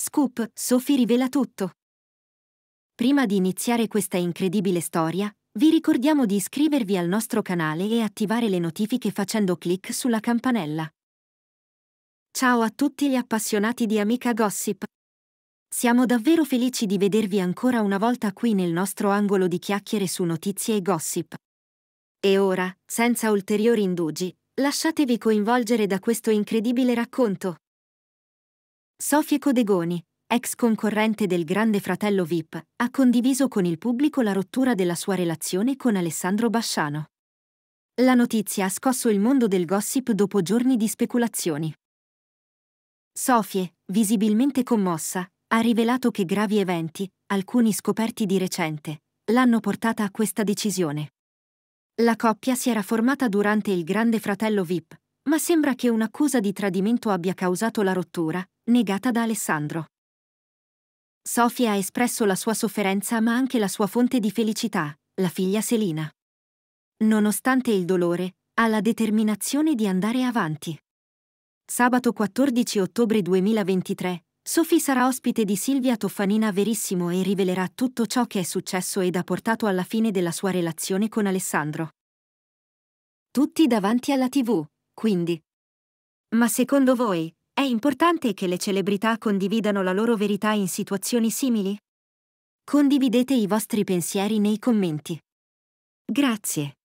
Scoop, Sophie rivela tutto. Prima di iniziare questa incredibile storia, vi ricordiamo di iscrivervi al nostro canale e attivare le notifiche facendo clic sulla campanella. Ciao a tutti gli appassionati di Amica Gossip. Siamo davvero felici di vedervi ancora una volta qui nel nostro angolo di chiacchiere su notizie e gossip. E ora, senza ulteriori indugi, lasciatevi coinvolgere da questo incredibile racconto. Sofie Codegoni, ex concorrente del Grande Fratello VIP, ha condiviso con il pubblico la rottura della sua relazione con Alessandro Basciano. La notizia ha scosso il mondo del gossip dopo giorni di speculazioni. Sofie, visibilmente commossa, ha rivelato che gravi eventi, alcuni scoperti di recente, l'hanno portata a questa decisione. La coppia si era formata durante il Grande Fratello VIP, ma sembra che un'accusa di tradimento abbia causato la rottura, negata da Alessandro. Sofia ha espresso la sua sofferenza ma anche la sua fonte di felicità, la figlia Selina. Nonostante il dolore, ha la determinazione di andare avanti. Sabato 14 ottobre 2023, Sofì sarà ospite di Silvia Toffanina Verissimo e rivelerà tutto ciò che è successo ed ha portato alla fine della sua relazione con Alessandro. Tutti davanti alla TV, quindi. Ma secondo voi, è importante che le celebrità condividano la loro verità in situazioni simili? Condividete i vostri pensieri nei commenti. Grazie.